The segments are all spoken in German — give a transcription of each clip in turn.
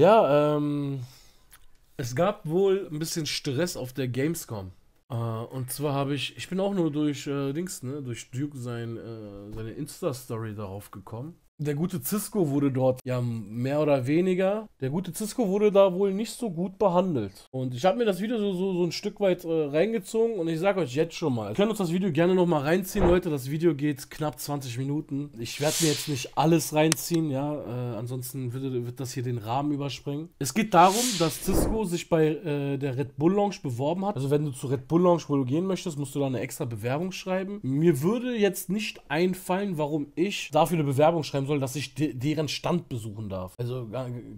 Ja, ähm, es gab wohl ein bisschen Stress auf der Gamescom. Äh, und zwar habe ich, ich bin auch nur durch äh, Dings, ne, durch Duke sein, äh, seine Insta-Story darauf gekommen der gute Cisco wurde dort ja mehr oder weniger. Der gute Cisco wurde da wohl nicht so gut behandelt. Und ich habe mir das Video so, so, so ein Stück weit äh, reingezogen und ich sage euch jetzt schon mal. Ihr könnt uns das Video gerne nochmal reinziehen, Leute. Das Video geht knapp 20 Minuten. Ich werde mir jetzt nicht alles reinziehen, ja. Äh, ansonsten wird, wird, das hier den Rahmen überspringen. Es geht darum, dass Cisco sich bei äh, der Red Bull Lounge beworben hat. Also wenn du zu Red Bull Lounge wohl gehen möchtest, musst du da eine extra Bewerbung schreiben. Mir würde jetzt nicht einfallen, warum ich dafür eine Bewerbung schreiben soll soll, dass ich de deren Stand besuchen darf. Also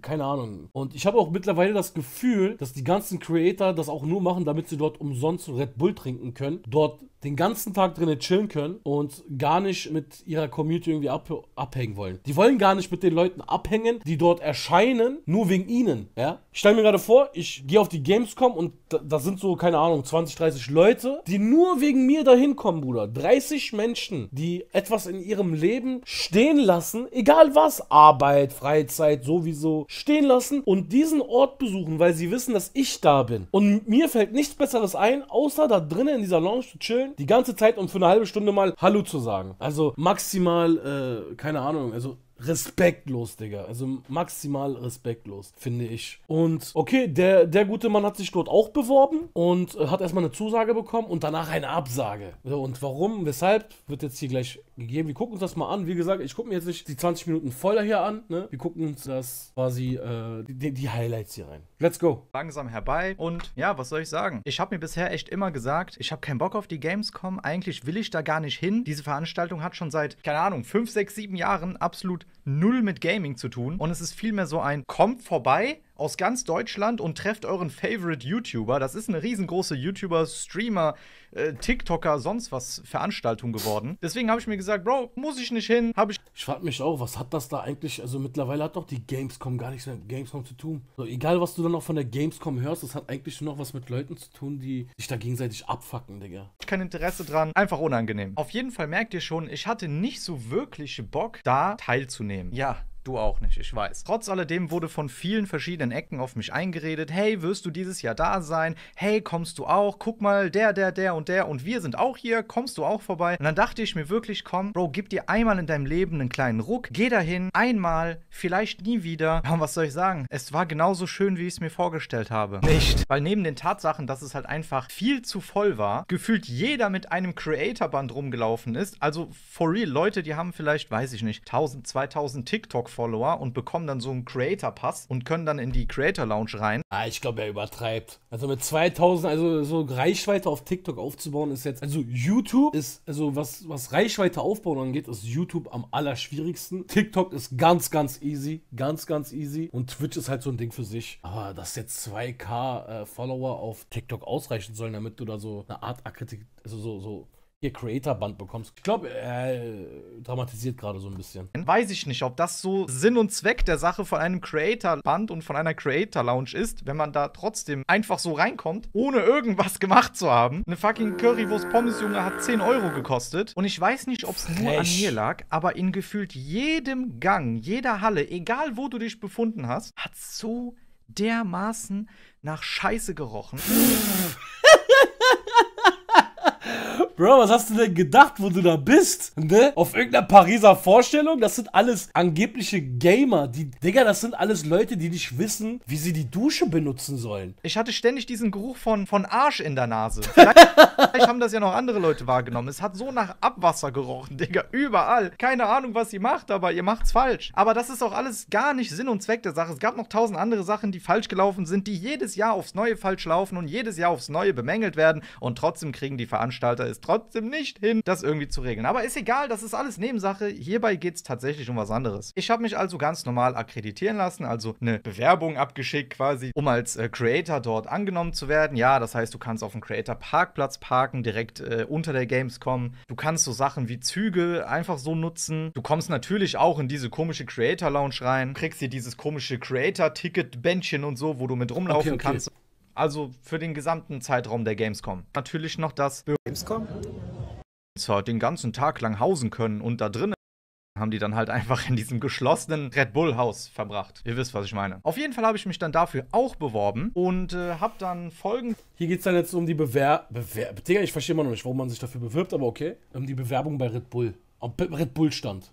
keine Ahnung. Und ich habe auch mittlerweile das Gefühl, dass die ganzen Creator das auch nur machen, damit sie dort umsonst Red Bull trinken können, dort den ganzen Tag drinnen chillen können und gar nicht mit ihrer Community irgendwie ab abhängen wollen. Die wollen gar nicht mit den Leuten abhängen, die dort erscheinen, nur wegen ihnen. Ja? Ich stelle mir gerade vor, ich gehe auf die Gamescom und da, da, sind so, keine Ahnung, 20, 30 Leute, die nur wegen mir dahin kommen, Bruder. 30 Menschen, die etwas in ihrem Leben stehen lassen, lassen, egal was, Arbeit, Freizeit, sowieso, stehen lassen und diesen Ort besuchen, weil sie wissen, dass ich da bin. Und mir fällt nichts Besseres ein, außer da drinnen in dieser Lounge zu chillen, die ganze Zeit und um für eine halbe Stunde mal Hallo zu sagen. Also maximal, äh, keine Ahnung, also respektlos, Digga. Also maximal respektlos, finde ich. Und okay, der, der gute Mann hat sich dort auch beworben und äh, hat erstmal eine Zusage bekommen und danach eine Absage. und warum, weshalb, wird jetzt hier gleich gegeben. Wir gucken uns das mal an. Wie gesagt, ich gucke mir jetzt nicht die 20 Minuten Feuer hier an. Ne? Wir gucken uns das quasi, äh, die, die Highlights hier rein. Let's go. Langsam herbei und ja, was soll ich sagen? Ich habe mir bisher echt immer gesagt, ich habe keinen Bock auf die Gamescom. Eigentlich will ich da gar nicht hin. Diese Veranstaltung hat schon seit, keine Ahnung, 5, 6, 7 Jahren absolut null mit Gaming zu tun. Und es ist vielmehr so ein, kommt vorbei, aus ganz Deutschland und trefft euren Favorite YouTuber. Das ist eine riesengroße YouTuber, Streamer, äh, TikToker, sonst was Veranstaltung geworden. Deswegen habe ich mir gesagt, Bro, muss ich nicht hin. Hab ich ich frage mich auch, was hat das da eigentlich? Also mittlerweile hat doch die Gamescom gar nichts mehr mit Gamescom zu tun. So, egal, was du dann auch von der Gamescom hörst, das hat eigentlich nur noch was mit Leuten zu tun, die sich da gegenseitig abfacken, Digga. Kein Interesse dran, einfach unangenehm. Auf jeden Fall merkt ihr schon, ich hatte nicht so wirklich Bock, da teilzunehmen. Ja, Du auch nicht, ich weiß. Trotz alledem wurde von vielen verschiedenen Ecken auf mich eingeredet. Hey, wirst du dieses Jahr da sein? Hey, kommst du auch? Guck mal, der, der, der und der und wir sind auch hier. Kommst du auch vorbei? Und dann dachte ich mir wirklich, komm, Bro, gib dir einmal in deinem Leben einen kleinen Ruck. Geh dahin, einmal, vielleicht nie wieder. Und was soll ich sagen? Es war genauso schön, wie ich es mir vorgestellt habe. Nicht. Weil neben den Tatsachen, dass es halt einfach viel zu voll war, gefühlt jeder mit einem Creator-Band rumgelaufen ist. Also, for real, Leute, die haben vielleicht, weiß ich nicht, 1000, 2000 TikTok Follower und bekommen dann so einen Creator Pass und können dann in die Creator Lounge rein. Ah, ich glaube, er übertreibt. Also mit 2000, also so Reichweite auf TikTok aufzubauen ist jetzt, also YouTube ist, also was, was Reichweite aufbauen angeht, ist YouTube am allerschwierigsten. TikTok ist ganz, ganz easy, ganz, ganz easy und Twitch ist halt so ein Ding für sich. Aber dass jetzt 2K äh, Follower auf TikTok ausreichen sollen, damit du da so eine Art Akkredit, also so, so hier Creator-Band bekommst. Ich glaube, er äh, dramatisiert gerade so ein bisschen. weiß ich nicht, ob das so Sinn und Zweck der Sache von einem Creator-Band und von einer Creator-Lounge ist, wenn man da trotzdem einfach so reinkommt, ohne irgendwas gemacht zu haben. Eine fucking Currywurst-Pommes-Junge hat 10 Euro gekostet. Und ich weiß nicht, ob es nur an mir lag, aber in gefühlt jedem Gang, jeder Halle, egal wo du dich befunden hast, hat so dermaßen nach Scheiße gerochen. Bro, was hast du denn gedacht, wo du da bist? Ne? Auf irgendeiner Pariser Vorstellung? Das sind alles angebliche Gamer. Die, Digga, das sind alles Leute, die nicht wissen, wie sie die Dusche benutzen sollen. Ich hatte ständig diesen Geruch von, von Arsch in der Nase. Vielleicht, vielleicht haben das ja noch andere Leute wahrgenommen. Es hat so nach Abwasser gerochen, Digga. Überall. Keine Ahnung, was ihr macht, aber ihr macht's falsch. Aber das ist auch alles gar nicht Sinn und Zweck der Sache. Es gab noch tausend andere Sachen, die falsch gelaufen sind, die jedes Jahr aufs Neue falsch laufen und jedes Jahr aufs Neue bemängelt werden. Und trotzdem kriegen die Veranstalter es trotzdem nicht hin, das irgendwie zu regeln. Aber ist egal, das ist alles Nebensache. Hierbei geht es tatsächlich um was anderes. Ich habe mich also ganz normal akkreditieren lassen, also eine Bewerbung abgeschickt quasi, um als äh, Creator dort angenommen zu werden. Ja, das heißt, du kannst auf dem Creator-Parkplatz parken, direkt äh, unter der Gamescom. Du kannst so Sachen wie Züge einfach so nutzen. Du kommst natürlich auch in diese komische Creator-Lounge rein, kriegst hier dieses komische Creator-Ticket-Bändchen und so, wo du mit rumlaufen okay, okay. kannst. Also für den gesamten Zeitraum der Gamescom. Natürlich noch das Büro. Gamescom? Halt den ganzen Tag lang hausen können und da drinnen haben die dann halt einfach in diesem geschlossenen Red Bull Haus verbracht. Ihr wisst, was ich meine. Auf jeden Fall habe ich mich dann dafür auch beworben und äh, habe dann folgend... Hier geht es dann jetzt um die Bewerbung... Digga, ich verstehe immer noch nicht, warum man sich dafür bewirbt, aber okay. Um die Bewerbung bei Red Bull. Am Red Bull stand.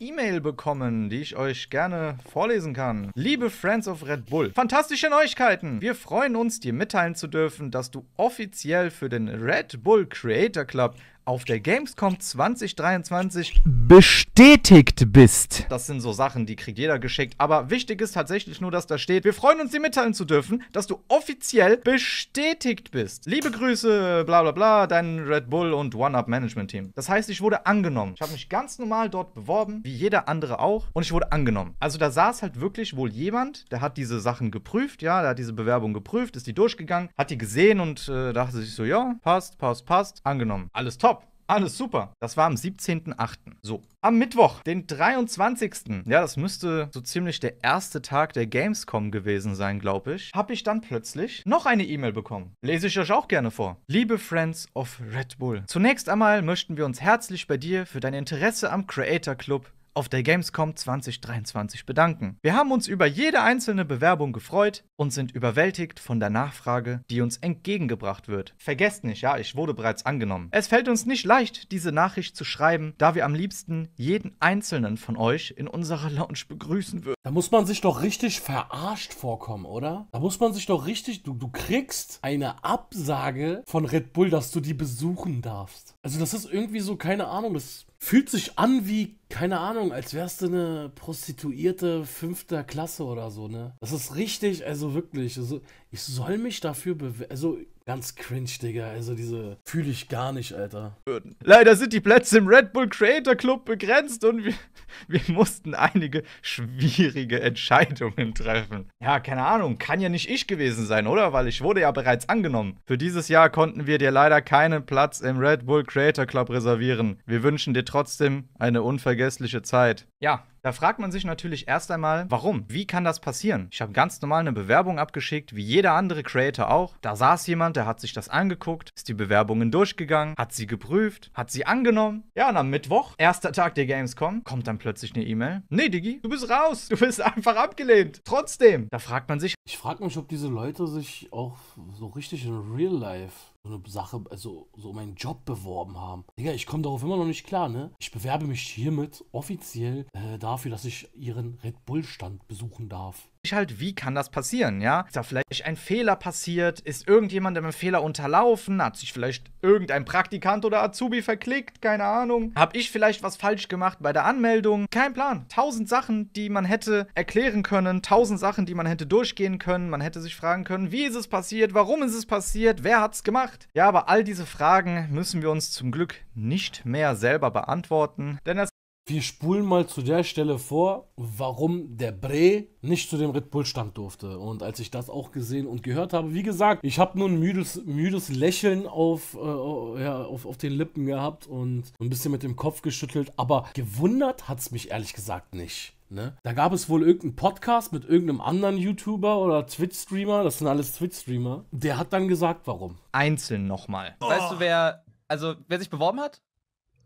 E-Mail bekommen, die ich euch gerne vorlesen kann. Liebe Friends of Red Bull, fantastische Neuigkeiten! Wir freuen uns, dir mitteilen zu dürfen, dass du offiziell für den Red Bull Creator Club auf der Gamescom 2023 bestätigt bist. Das sind so Sachen, die kriegt jeder geschickt. Aber wichtig ist tatsächlich nur, dass da steht, wir freuen uns, dir mitteilen zu dürfen, dass du offiziell bestätigt bist. Liebe Grüße, bla bla bla, dein Red Bull und One-Up-Management-Team. Das heißt, ich wurde angenommen. Ich habe mich ganz normal dort beworben, wie jeder andere auch. Und ich wurde angenommen. Also da saß halt wirklich wohl jemand, der hat diese Sachen geprüft, ja, der hat diese Bewerbung geprüft, ist die durchgegangen, hat die gesehen und äh, dachte sich so, ja, passt, passt, passt, angenommen. Alles top. Alles super. Das war am 17.8. So. Am Mittwoch, den 23. Ja, das müsste so ziemlich der erste Tag der Gamescom gewesen sein, glaube ich. Habe ich dann plötzlich noch eine E-Mail bekommen. Lese ich euch auch gerne vor. Liebe Friends of Red Bull, zunächst einmal möchten wir uns herzlich bei dir für dein Interesse am Creator Club auf der Gamescom 2023 bedanken. Wir haben uns über jede einzelne Bewerbung gefreut und sind überwältigt von der Nachfrage, die uns entgegengebracht wird. Vergesst nicht, ja, ich wurde bereits angenommen. Es fällt uns nicht leicht, diese Nachricht zu schreiben, da wir am liebsten jeden einzelnen von euch in unserer Lounge begrüßen würden. Da muss man sich doch richtig verarscht vorkommen, oder? Da muss man sich doch richtig, du, du kriegst eine Absage von Red Bull, dass du die besuchen darfst. Also das ist irgendwie so, keine Ahnung, das Fühlt sich an wie, keine Ahnung, als wärst du eine Prostituierte fünfter Klasse oder so, ne? Das ist richtig, also wirklich. Also ich soll mich dafür bewerben. Also Ganz cringe, Digga. Also diese fühle ich gar nicht, Alter. Leider sind die Plätze im Red Bull Creator Club begrenzt und wir, wir mussten einige schwierige Entscheidungen treffen. Ja, keine Ahnung, kann ja nicht ich gewesen sein, oder? Weil ich wurde ja bereits angenommen. Für dieses Jahr konnten wir dir leider keinen Platz im Red Bull Creator Club reservieren. Wir wünschen dir trotzdem eine unvergessliche Zeit. Ja, da fragt man sich natürlich erst einmal, warum? Wie kann das passieren? Ich habe ganz normal eine Bewerbung abgeschickt, wie jeder andere Creator auch. Da saß jemand, der hat sich das angeguckt, ist die Bewerbungen durchgegangen, hat sie geprüft, hat sie angenommen. Ja, und am Mittwoch, erster Tag der Gamescom, kommt dann plötzlich eine E-Mail. Nee, Digi, du bist raus. Du bist einfach abgelehnt. Trotzdem. Da fragt man sich. Ich frage mich, ob diese Leute sich auch so richtig in Real Life so eine Sache, also so meinen Job beworben haben. Digga, ich komme darauf immer noch nicht klar, ne? Ich bewerbe mich hiermit offiziell äh, dafür, dass ich ihren Red Bull-Stand besuchen darf ich halt, wie kann das passieren, ja? Ist da vielleicht ein Fehler passiert? Ist irgendjemandem ein Fehler unterlaufen? Hat sich vielleicht irgendein Praktikant oder Azubi verklickt? Keine Ahnung. Hab ich vielleicht was falsch gemacht bei der Anmeldung? Kein Plan. Tausend Sachen, die man hätte erklären können, tausend Sachen, die man hätte durchgehen können. Man hätte sich fragen können, wie ist es passiert? Warum ist es passiert? Wer hat es gemacht? Ja, aber all diese Fragen müssen wir uns zum Glück nicht mehr selber beantworten, denn das wir spulen mal zu der Stelle vor, warum der Bre nicht zu dem Red Bull Stand durfte. Und als ich das auch gesehen und gehört habe, wie gesagt, ich habe nur ein müdes, müdes Lächeln auf, äh, ja, auf, auf den Lippen gehabt und ein bisschen mit dem Kopf geschüttelt. Aber gewundert hat es mich ehrlich gesagt nicht. Ne? Da gab es wohl irgendeinen Podcast mit irgendeinem anderen YouTuber oder Twitch-Streamer, das sind alles Twitch-Streamer, der hat dann gesagt, warum. Einzeln nochmal. Oh. Weißt du, wer, also wer sich beworben hat?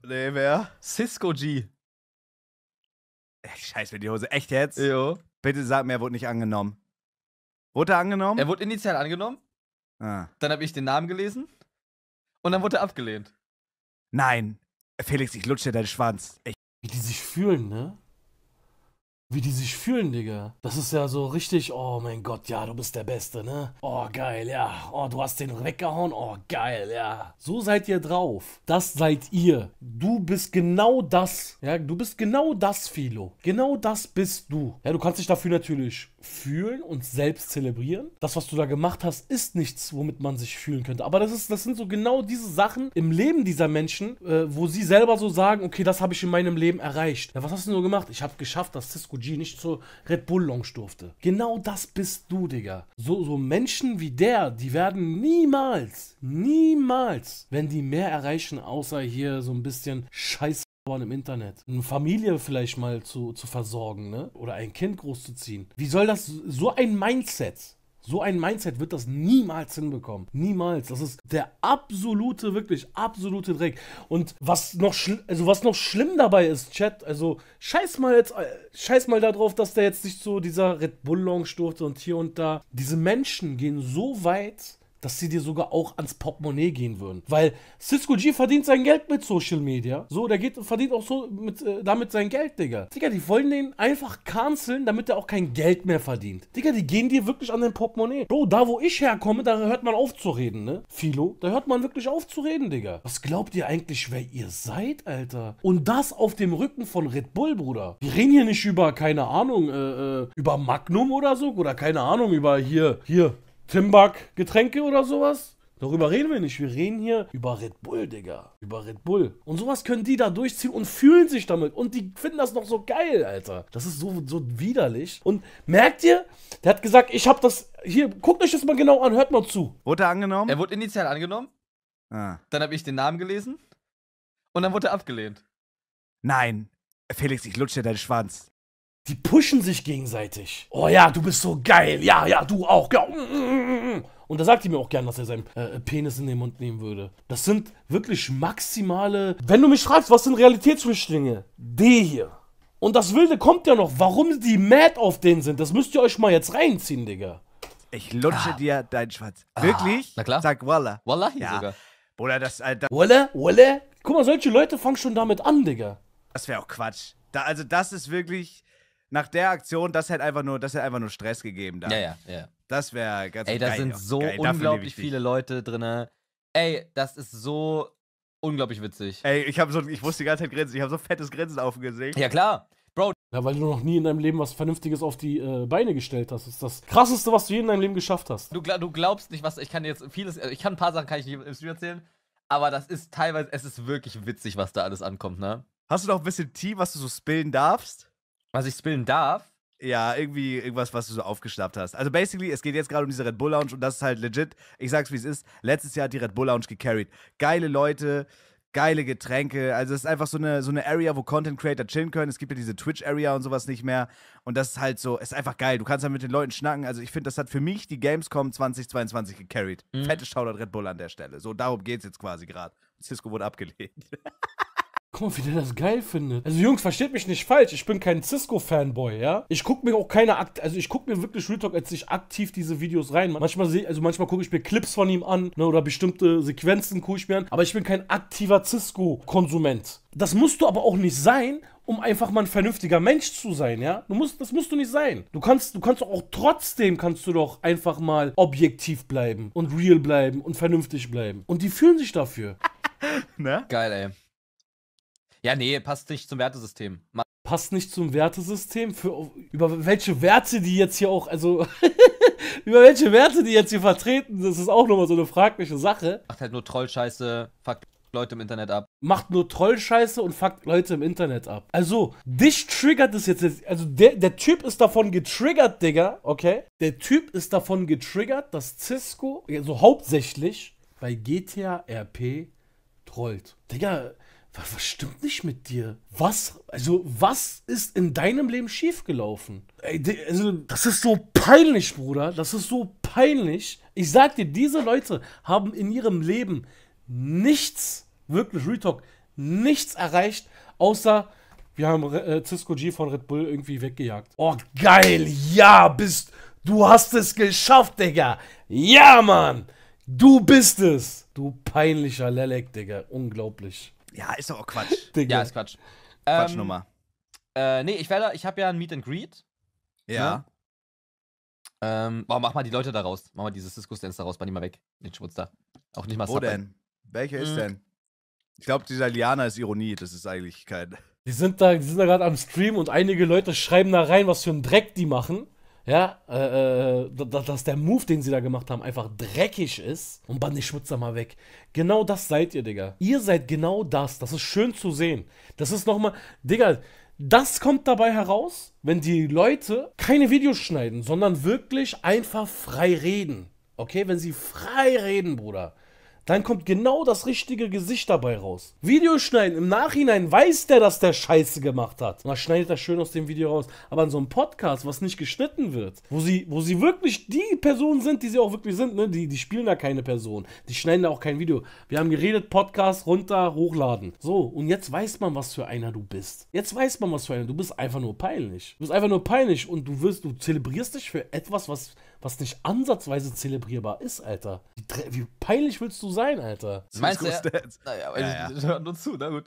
Nee, wer? Cisco G. Scheiß mir die Hose. Echt jetzt? Jo. Bitte sag mir, er wurde nicht angenommen. Wurde er angenommen? Er wurde initial angenommen. Ah. Dann habe ich den Namen gelesen. Und dann wurde er abgelehnt. Nein. Felix, ich lutsche deinen Schwanz. Ich Wie die sich fühlen, ne? wie die sich fühlen, Digga. Das ist ja so richtig, oh mein Gott, ja, du bist der Beste, ne? Oh, geil, ja. Oh, du hast den weggehauen, oh, geil, ja. So seid ihr drauf. Das seid ihr. Du bist genau das, ja, du bist genau das, Philo. Genau das bist du. Ja, du kannst dich dafür natürlich fühlen und selbst zelebrieren. Das, was du da gemacht hast, ist nichts, womit man sich fühlen könnte. Aber das, ist, das sind so genau diese Sachen im Leben dieser Menschen, äh, wo sie selber so sagen, okay, das habe ich in meinem Leben erreicht. Ja, was hast du denn so gemacht? Ich habe geschafft, dass Cisco Fuji nicht zur Red Bull Lounge durfte. Genau das bist du, Digga. So, so Menschen wie der, die werden niemals, niemals, wenn die mehr erreichen, außer hier so ein bisschen Scheiß im Internet. Eine Familie vielleicht mal zu, zu versorgen, ne? Oder ein Kind großzuziehen. Wie soll das so ein Mindset? So ein Mindset wird das niemals hinbekommen. Niemals. Das ist der absolute, wirklich absolute Dreck. Und was noch, also was noch schlimm dabei ist, Chat, also scheiß mal jetzt, äh, scheiß mal darauf, dass der jetzt nicht so dieser Red Bull-Launch durfte und hier und da. Diese Menschen gehen so weit, dass sie dir sogar auch ans Portemonnaie gehen würden. Weil Cisco G verdient sein Geld mit Social Media. So, der geht, verdient auch so mit, äh, damit sein Geld, Digga. Digga, die wollen den einfach canceln, damit er auch kein Geld mehr verdient. Digga, die gehen dir wirklich an dein Portemonnaie. Bro, da wo ich herkomme, da hört man auf zu reden, ne? Philo, da hört man wirklich auf zu reden, Digga. Was glaubt ihr eigentlich, wer ihr seid, Alter? Und das auf dem Rücken von Red Bull, Bruder. Wir reden hier nicht über, keine Ahnung, äh, äh über Magnum oder so. Oder keine Ahnung, über hier, hier, Timbak Getränke oder sowas? Darüber reden wir nicht. Wir reden hier über Red Bull, Digga. Über Red Bull. Und sowas können die da durchziehen und fühlen sich damit. Und die finden das noch so geil, Alter. Das ist so, so widerlich. Und merkt ihr, der hat gesagt, ich hab das. Hier, guckt euch das mal genau an, hört mal zu. Wurde er angenommen? Er wurde initial angenommen. Ah. Dann habe ich den Namen gelesen. Und dann wurde er abgelehnt. Nein. Felix, ich lutsche deinen Schwanz. Die pushen sich gegenseitig. Oh ja, du bist so geil. Ja, ja, du auch. Ja. Und da sagt die mir auch gern, dass er seinen äh, Penis in den Mund nehmen würde. Das sind wirklich maximale. Wenn du mich fragst, was sind Realitätsflüchtlinge? Die hier. Und das Wilde kommt ja noch. Warum die mad auf denen sind, das müsst ihr euch mal jetzt reinziehen, Digga. Ich lutsche ah. dir deinen Schwanz. Ah. Wirklich? Na klar. Sag Walla. Wallahi ja. sogar. Oder das, äh, das. Walla, Walla. Guck mal, solche Leute fangen schon damit an, Digga. Das wäre auch Quatsch. Da, also, das ist wirklich nach der Aktion, das hätte einfach nur, das hätte einfach nur Stress gegeben da. Ja, ja, ja. Das wäre ganz Ey, da sind so geil. unglaublich viele Leute drin. Ey, das ist so unglaublich witzig. Ey, ich habe so, ich musste die ganze Zeit grinsen, ich habe so fettes Grinsen auf dem Gesicht. Ja, klar. Bro. Ja, weil du noch nie in deinem Leben was Vernünftiges auf die äh, Beine gestellt hast. Das ist das krasseste, was du je in deinem Leben geschafft hast. Du, du glaubst nicht, was. Ich kann jetzt vieles. Äh, ich kann ein paar Sachen kann ich nicht im Stream erzählen. Aber das ist teilweise. Es ist wirklich witzig, was da alles ankommt, ne? Hast du noch ein bisschen Tee, was du so spillen darfst? Was ich spillen darf? Ja, irgendwie irgendwas, was du so aufgeschnappt hast. Also basically, es geht jetzt gerade um diese Red Bull Lounge und das ist halt legit. Ich sag's wie es ist. Letztes Jahr hat die Red Bull Lounge gecarried. Geile Leute, geile Getränke. Also es ist einfach so eine, so eine Area, wo Content Creator chillen können. Es gibt ja diese Twitch-Area und sowas nicht mehr. Und das ist halt so, ist einfach geil. Du kannst halt mit den Leuten schnacken. Also ich finde, das hat für mich die Gamescom 2022 gecarried. Mhm. Fette Shoutout Red Bull an der Stelle. So, darum geht's jetzt quasi gerade. Cisco wurde abgelehnt. Guck mal, wie der das geil findet. Also Jungs, versteht mich nicht falsch. Ich bin kein Cisco-Fanboy, ja. Ich guck mir auch keine Akt, also ich guck mir wirklich Real Talk jetzt nicht aktiv diese Videos rein. Manchmal sehe, also manchmal gucke ich mir Clips von ihm an, ne, oder bestimmte Sequenzen gucke ich mir an. Aber ich bin kein aktiver Cisco-Konsument. Das musst du aber auch nicht sein, um einfach mal ein vernünftiger Mensch zu sein, ja? Du musst, das musst du nicht sein. Du kannst, du kannst auch trotzdem kannst du doch einfach mal objektiv bleiben und real bleiben und vernünftig bleiben. Und die fühlen sich dafür. Ne? Geil, ey. Ja, nee, passt nicht zum Wertesystem. Man passt nicht zum Wertesystem? Für, über welche Werte die jetzt hier auch, also über welche Werte die jetzt hier vertreten, das ist auch nochmal so eine fragliche Sache. Macht halt nur Trollscheiße, fuckt Leute im Internet ab. Macht nur Trollscheiße und fuckt Leute im Internet ab. Also, dich triggert es jetzt. Also, der, der Typ ist davon getriggert, Digga, okay? Der Typ ist davon getriggert, dass Cisco, also hauptsächlich bei GTA RP trollt. Digga, was, was stimmt nicht mit dir? Was, also, was ist in deinem Leben schiefgelaufen? Ey, also, das ist so peinlich, Bruder. Das ist so peinlich. Ich sag dir, diese Leute haben in ihrem Leben nichts, wirklich Retalk, nichts erreicht, außer wir haben äh, Cisco G von Red Bull irgendwie weggejagt. Oh, geil. Ja, bist. Du hast es geschafft, Digga. Ja, Mann. Du bist es. Du peinlicher Lelek, Digga. Unglaublich. Ja, ist doch auch Quatsch. Digga. Ja, ist Quatsch. Quatschnummer. Ähm, äh, nee, ich werde, ich habe ja ein Meet and Greet. Ne? Ja. Ne? Ähm, boah, mach mal die Leute da raus. Mach mal dieses Cisco-Stance da raus, mach die mal weg. Den Schmutz da. Auch nicht mal Wo Subway. denn? Welcher mhm. ist denn? Ich glaube, dieser Liana ist Ironie, das ist eigentlich kein. Die sind da, die sind da gerade am Stream und einige Leute schreiben da rein, was für einen Dreck die machen. Ja, äh, äh dass der Move, den sie da gemacht haben, einfach dreckig ist. Und bann die Schmutzer mal weg. Genau das seid ihr, Digga. Ihr seid genau das. Das ist schön zu sehen. Das ist nochmal, Digga, das kommt dabei heraus, wenn die Leute keine Videos schneiden, sondern wirklich einfach frei reden. Okay, wenn sie frei reden, Bruder dann kommt genau das richtige Gesicht dabei raus. Videoschneiden, im Nachhinein weiß der, dass der Scheiße gemacht hat. Und dann schneidet er schön aus dem Video raus. Aber in so einem Podcast, was nicht geschnitten wird, wo sie, wo sie wirklich die Personen sind, die sie auch wirklich sind, ne? die, die spielen da keine Person, die schneiden da auch kein Video. Wir haben geredet, Podcast, runter, hochladen. So, und jetzt weiß man, was für einer du bist. Jetzt weiß man, was für einer du bist. Einfach nur peinlich. Du bist einfach nur peinlich und du wirst, du zelebrierst dich für etwas, was was nicht ansatzweise zelebrierbar ist, Alter. Wie, wie peinlich willst du sein, Alter? Meinst du? Naja, aber ja, ja. Also, hören uns zu, na gut.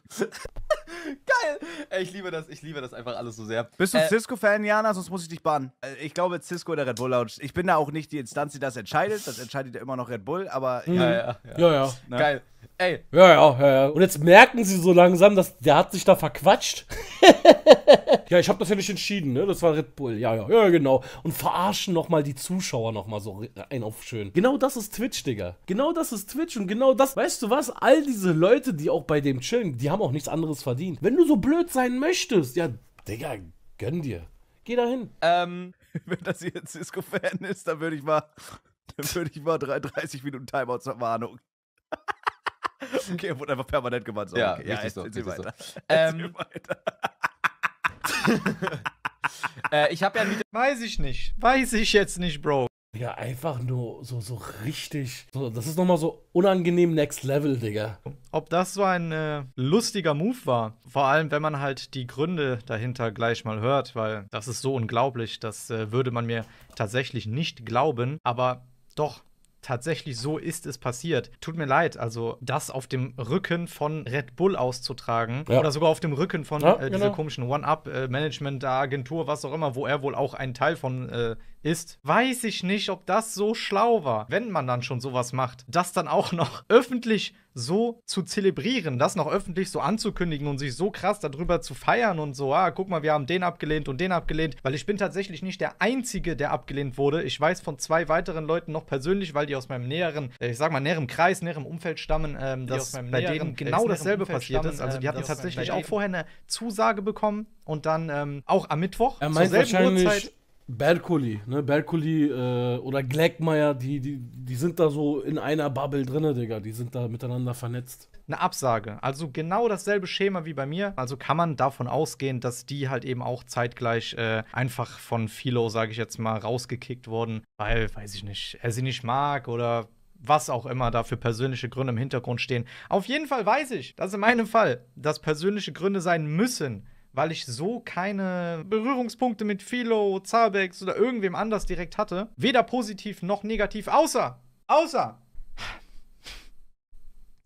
Geil! Ey, ich liebe das, ich liebe das einfach alles so sehr. Bist du äh, Cisco-Fan, Jana? Sonst muss ich dich bannen. Äh, ich glaube, Cisco oder Red Bull Lounge. Ich bin da auch nicht die Instanz, die das entscheidet. Das entscheidet ja immer noch Red Bull, aber. Mhm. Ja, ja, ja. ja, ja. Ne? Geil. Ey. Ja, ja, ja, ja. Und jetzt merken sie so langsam, dass der hat sich da verquatscht. ja, ich habe das ja nicht entschieden, ne? Das war Red Bull. Ja, ja, ja, genau. Und verarschen nochmal die Zuschauer nochmal so ein auf schön. Genau das ist Twitch, Digga. Genau das ist Twitch und genau das. Weißt du was? All diese Leute, die auch bei dem chillen, die haben auch nichts anderes verdient verdient. Wenn du so blöd sein möchtest, ja, Digga, gönn dir. Geh dahin. Ähm, wenn das hier ein Cisco-Fan ist, dann würde ich mal, dann würde ich mal 33 Minuten Timeout zur Warnung. okay, er wurde einfach permanent gewandt. So, ja, okay. ja, jetzt, so, jetzt weiter. So. Ähm, äh, ich habe ja Weiß ich nicht. Weiß ich jetzt nicht, Bro. Digga, einfach nur so, so richtig. So, das ist nochmal so unangenehm Next Level, Digga. Ob das so ein äh, lustiger Move war, vor allem wenn man halt die Gründe dahinter gleich mal hört, weil das ist so unglaublich, das äh, würde man mir tatsächlich nicht glauben, aber doch, tatsächlich so ist es passiert. Tut mir leid, also das auf dem Rücken von Red Bull auszutragen ja. oder sogar auf dem Rücken von ja, äh, dieser genau. komischen One-Up-Management-Agentur, äh, was auch immer, wo er wohl auch ein Teil von äh, ist, weiß ich nicht, ob das so schlau war, wenn man dann schon sowas macht, das dann auch noch öffentlich so zu zelebrieren, das noch öffentlich so anzukündigen und sich so krass darüber zu feiern und so, ah, guck mal, wir haben den abgelehnt und den abgelehnt, weil ich bin tatsächlich nicht der Einzige, der abgelehnt wurde. Ich weiß von zwei weiteren Leuten noch persönlich, weil die aus meinem näheren, äh, ich sag mal, näherem Kreis, näherem Umfeld stammen, ähm, dass bei näheren, denen genau dasselbe Umfeld passiert stammen, ist. Also die ähm, hatten tatsächlich auch vorher eine Zusage bekommen und dann ähm, auch am Mittwoch er meint zur selben Uhrzeit Berkuli, ne? Berkuli äh, oder Gleckmeier, die, die, die sind da so in einer Bubble drin, Digga. Die sind da miteinander vernetzt. Eine Absage. Also genau dasselbe Schema wie bei mir. Also kann man davon ausgehen, dass die halt eben auch zeitgleich äh, einfach von Philo, sage ich jetzt mal, rausgekickt wurden, weil, weiß ich nicht, er sie nicht mag oder was auch immer da für persönliche Gründe im Hintergrund stehen. Auf jeden Fall weiß ich, dass in meinem Fall das persönliche Gründe sein müssen, weil ich so keine Berührungspunkte mit Philo, Zabex oder irgendwem anders direkt hatte. Weder positiv noch negativ, außer, außer,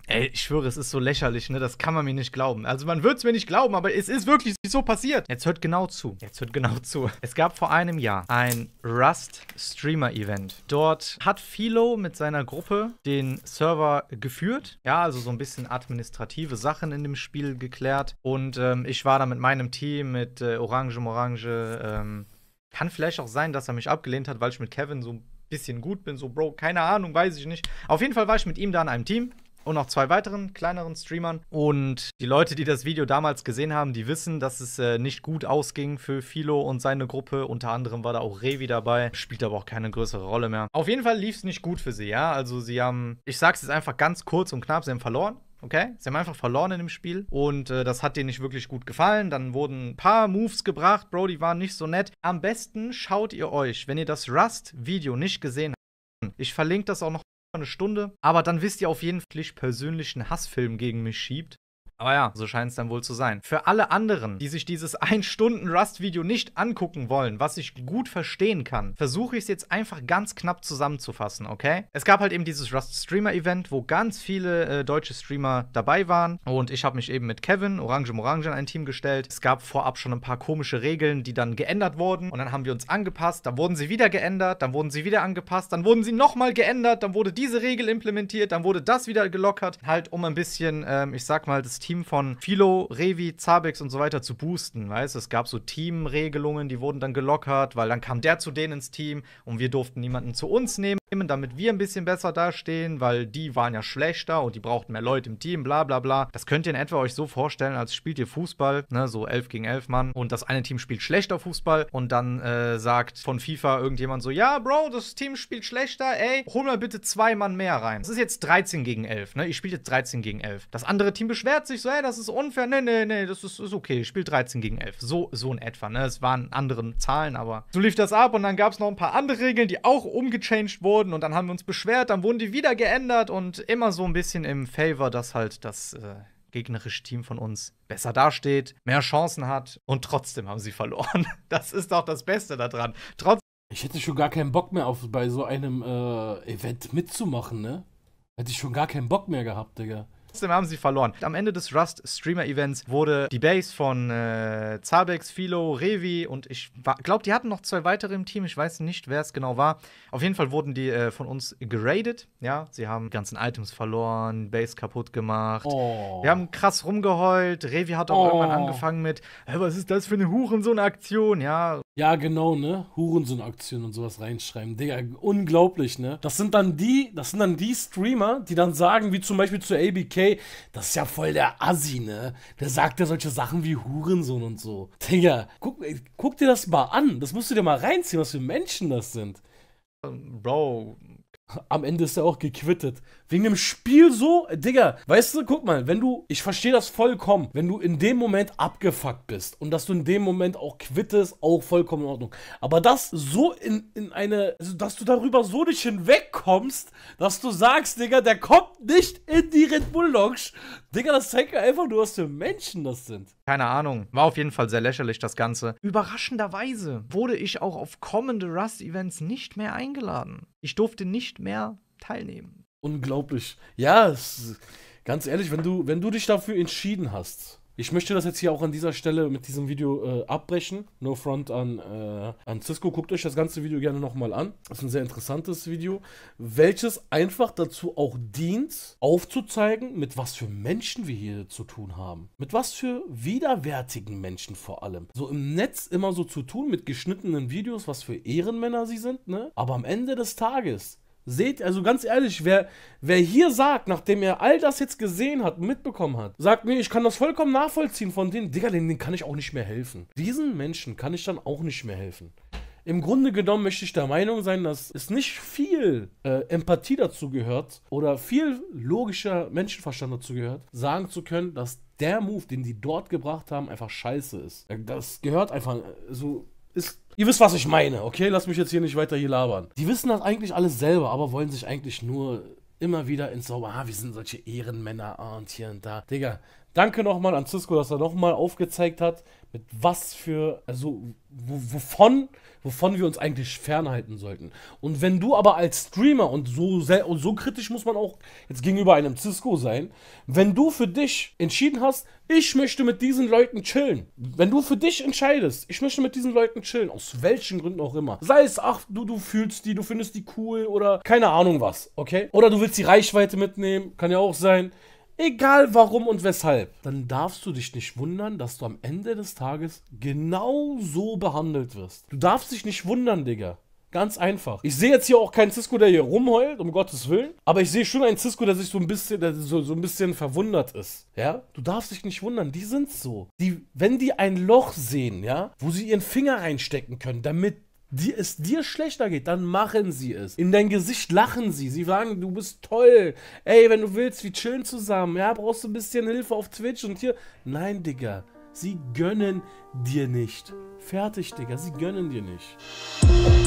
Ey, ich schwöre, es ist so lächerlich, ne? Das kann man mir nicht glauben. Also man wird es mir nicht glauben, aber es ist wirklich so passiert. Jetzt hört genau zu. Jetzt hört genau zu. Es gab vor einem Jahr ein Rust-Streamer-Event. Dort hat Philo mit seiner Gruppe den Server geführt. Ja, also so ein bisschen administrative Sachen in dem Spiel geklärt. Und ähm, ich war da mit meinem Team, mit äh, Orange, Morange. Ähm, kann vielleicht auch sein, dass er mich abgelehnt hat, weil ich mit Kevin so ein bisschen gut bin. So, Bro, keine Ahnung, weiß ich nicht. Auf jeden Fall war ich mit ihm da in einem Team und noch zwei weiteren kleineren Streamern. Und die Leute, die das Video damals gesehen haben, die wissen, dass es äh, nicht gut ausging für Philo und seine Gruppe. Unter anderem war da auch Revi dabei, spielt aber auch keine größere Rolle mehr. Auf jeden Fall lief es nicht gut für sie, ja. Also sie haben, ich sag's jetzt einfach ganz kurz und knapp, sie haben verloren. Okay? Sie haben einfach verloren in dem Spiel und äh, das hat dir nicht wirklich gut gefallen. Dann wurden ein paar Moves gebracht, Bro, die waren nicht so nett. Am besten schaut ihr euch, wenn ihr das Rust-Video nicht gesehen habt, ich verlinke das auch noch eine Stunde. Aber dann wisst ihr auf jeden Fall, persönlichen Hassfilm gegen mich schiebt. Aber ja, so scheint es dann wohl zu sein. Für alle anderen, die sich dieses 1-Stunden-Rust-Video nicht angucken wollen, was ich gut verstehen kann, versuche ich es jetzt einfach ganz knapp zusammenzufassen, okay? Es gab halt eben dieses Rust-Streamer-Event, wo ganz viele äh, deutsche Streamer dabei waren. Und ich habe mich eben mit Kevin, Orange Morange, in ein Team gestellt. Es gab vorab schon ein paar komische Regeln, die dann geändert wurden. Und dann haben wir uns angepasst, dann wurden sie wieder geändert, dann wurden sie wieder angepasst, dann wurden sie nochmal geändert, dann wurde diese Regel implementiert, dann wurde das wieder gelockert. Halt, um ein bisschen, ähm, ich sag mal, das Team Team von Philo, Revi, Zabex und so weiter zu boosten. Weißt es gab so Teamregelungen, die wurden dann gelockert, weil dann kam der zu denen ins Team und wir durften niemanden zu uns nehmen damit wir ein bisschen besser dastehen, weil die waren ja schlechter und die brauchten mehr Leute im Team, bla bla bla. Das könnt ihr in etwa euch so vorstellen, als spielt ihr Fußball, ne, so 11 gegen 11 Mann und das eine Team spielt schlechter Fußball und dann äh, sagt von FIFA irgendjemand so, ja Bro, das Team spielt schlechter, ey, hol mal bitte zwei Mann mehr rein. Das ist jetzt 13 gegen 11, ne, ihr spielt jetzt 13 gegen 11. Das andere Team beschwert sich so, ey, das ist unfair, ne, ne, ne, das ist, ist okay, ich spiele 13 gegen 11. So, so in etwa, ne, es waren andere Zahlen, aber so lief das ab und dann gab es noch ein paar andere Regeln, die auch umgechanged wurden wurden und dann haben wir uns beschwert, dann wurden die wieder geändert und immer so ein bisschen im Favor, dass halt das äh, gegnerische Team von uns besser dasteht, mehr Chancen hat und trotzdem haben sie verloren. Das ist doch das Beste daran. Trotz ich hätte schon gar keinen Bock mehr auf bei so einem äh, Event mitzumachen, ne? Hätte ich schon gar keinen Bock mehr gehabt, Digga. Trotzdem haben sie verloren. Am Ende des Rust Streamer Events wurde die Base von äh, Zabex, Philo, Revi und ich glaube, die hatten noch zwei weitere im Team. Ich weiß nicht, wer es genau war. Auf jeden Fall wurden die äh, von uns geradet. Ja, sie haben die ganzen Items verloren, Base kaputt gemacht. Oh. Wir haben krass rumgeheult. Revi hat auch oh. irgendwann angefangen mit: hey, Was ist das für eine Hurensohn-Aktion? Ja, ja, genau, ne? Hurensohn-Aktionen und sowas reinschreiben. Digga, unglaublich, ne? Das sind dann die, das sind dann die Streamer, die dann sagen, wie zum Beispiel zu ABK, das ist ja voll der Assi, ne? Der sagt ja solche Sachen wie Hurensohn und so. Digga, guck, guck dir das mal an. Das musst du dir mal reinziehen, was für Menschen das sind. Bro. Am Ende ist er auch gequittet. Wegen dem Spiel so? Digga, weißt du, guck mal, wenn du, ich verstehe das vollkommen, wenn du in dem Moment abgefuckt bist und dass du in dem Moment auch quittest, auch vollkommen in Ordnung. Aber das so in, in eine, also dass du darüber so nicht hinwegkommst, dass du sagst, Digga, der kommt nicht in die Red Bull Lounge. Digga, das zeigt mir einfach nur, was für Menschen das sind. Keine Ahnung. War auf jeden Fall sehr lächerlich, das Ganze. Überraschenderweise wurde ich auch auf kommende Rust-Events nicht mehr eingeladen. Ich durfte nicht mehr teilnehmen. Unglaublich. Ja, es, ganz ehrlich, wenn du, wenn du dich dafür entschieden hast, ich möchte das jetzt hier auch an dieser Stelle mit diesem Video äh, abbrechen. No front an, äh, an Cisco. Guckt euch das ganze Video gerne nochmal an. Das ist ein sehr interessantes Video, welches einfach dazu auch dient, aufzuzeigen, mit was für Menschen wir hier zu tun haben. Mit was für widerwärtigen Menschen vor allem. So im Netz immer so zu tun mit geschnittenen Videos, was für Ehrenmänner sie sind, ne? Aber am Ende des Tages Seht, also ganz ehrlich, wer, wer hier sagt, nachdem er all das jetzt gesehen hat und mitbekommen hat, sagt, nee, ich kann das vollkommen nachvollziehen von denen, Digga, denen, kann ich auch nicht mehr helfen. Diesen Menschen kann ich dann auch nicht mehr helfen. Im Grunde genommen möchte ich der Meinung sein, dass es nicht viel äh, Empathie dazu gehört oder viel logischer Menschenverstand dazu gehört, sagen zu können, dass der Move, den die dort gebracht haben, einfach scheiße ist. Äh, das gehört einfach äh, so, ist Ihr wisst, was ich meine, okay? Lass mich jetzt hier nicht weiter hier labern. Die wissen das eigentlich alles selber, aber wollen sich eigentlich nur immer wieder ins Sauber. Ah, wir sind solche Ehrenmänner ah, und hier und da. Digga, Danke nochmal an Cisco, dass er nochmal aufgezeigt hat, mit was für, also wovon, wovon wir uns eigentlich fernhalten sollten. Und wenn du aber als Streamer und so, sehr, und so kritisch muss man auch jetzt gegenüber einem Cisco sein, wenn du für dich entschieden hast, ich möchte mit diesen Leuten chillen, wenn du für dich entscheidest, ich möchte mit diesen Leuten chillen, aus welchen Gründen auch immer, sei es, ach, du, du fühlst die, du findest die cool oder keine Ahnung was, okay? Oder du willst die Reichweite mitnehmen, kann ja auch sein Egal warum und weshalb, dann darfst du dich nicht wundern, dass du am Ende des Tages genau so behandelt wirst. Du darfst dich nicht wundern, Digga. Ganz einfach. Ich sehe jetzt hier auch keinen Cisco, der hier rumheult, um Gottes Willen. Aber ich sehe schon einen Cisco, der sich so ein bisschen, der so, so ein bisschen verwundert ist. Ja? Du darfst dich nicht wundern, die sind so. Die, wenn die ein Loch sehen, ja, wo sie ihren Finger reinstecken können, damit die, es dir schlechter geht, dann machen sie es. In dein Gesicht lachen sie. Sie sagen, du bist toll. Ey, wenn du willst, wir chillen zusammen. Ja, brauchst du ein bisschen Hilfe auf Twitch und hier. Nein, Digga. Sie gönnen dir nicht. Fertig, Digga. Sie gönnen dir nicht.